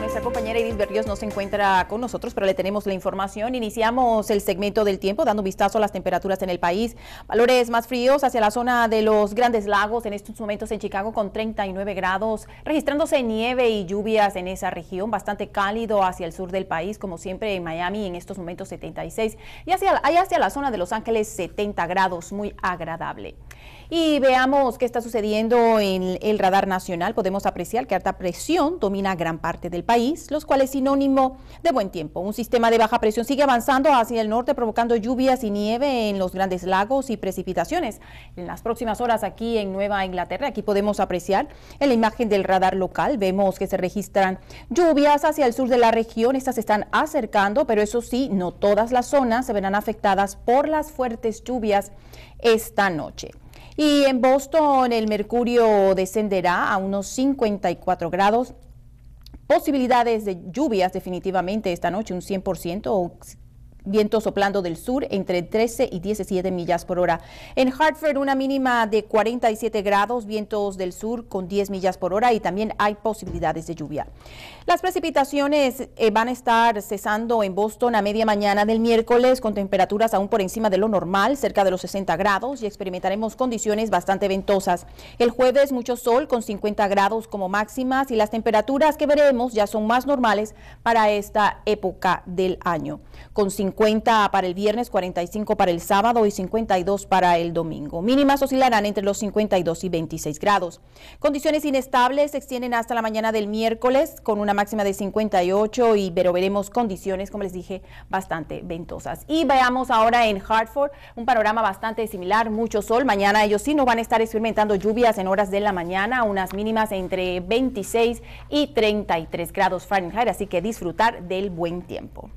nuestra compañera Edith Berrios no se encuentra con nosotros, pero le tenemos la información. Iniciamos el segmento del tiempo dando un vistazo a las temperaturas en el país. Valores más fríos hacia la zona de los Grandes Lagos, en estos momentos en Chicago con 39 grados, registrándose nieve y lluvias en esa región, bastante cálido hacia el sur del país, como siempre en Miami en estos momentos 76, y hacia, hacia la zona de Los Ángeles 70 grados, muy agradable. Y veamos qué está sucediendo en el radar nacional. Podemos apreciar que alta presión domina gran parte del país, los cuales es sinónimo de buen tiempo. Un sistema de baja presión sigue avanzando hacia el norte, provocando lluvias y nieve en los grandes lagos y precipitaciones. En las próximas horas aquí en Nueva Inglaterra, aquí podemos apreciar en la imagen del radar local, vemos que se registran lluvias hacia el sur de la región. Estas se están acercando, pero eso sí, no todas las zonas se verán afectadas por las fuertes lluvias esta noche. Y en Boston el mercurio descenderá a unos 54 grados. Posibilidades de lluvias definitivamente esta noche, un 100% o viento soplando del sur entre 13 y 17 millas por hora. En Hartford una mínima de 47 grados, vientos del sur con 10 millas por hora y también hay posibilidades de lluvia. Las precipitaciones eh, van a estar cesando en Boston a media mañana del miércoles con temperaturas aún por encima de lo normal, cerca de los 60 grados y experimentaremos condiciones bastante ventosas. El jueves mucho sol con 50 grados como máximas y las temperaturas que veremos ya son más normales para esta época del año con 50 para el viernes, 45 para el sábado y 52 para el domingo. Mínimas oscilarán entre los 52 y 26 grados. Condiciones inestables se extienden hasta la mañana del miércoles con una máxima de 58 y pero veremos condiciones, como les dije, bastante ventosas. Y veamos ahora en Hartford un panorama bastante similar, mucho sol. Mañana ellos sí no van a estar experimentando lluvias en horas de la mañana, unas mínimas entre 26 y 33 grados Fahrenheit, así que disfrutar del buen tiempo.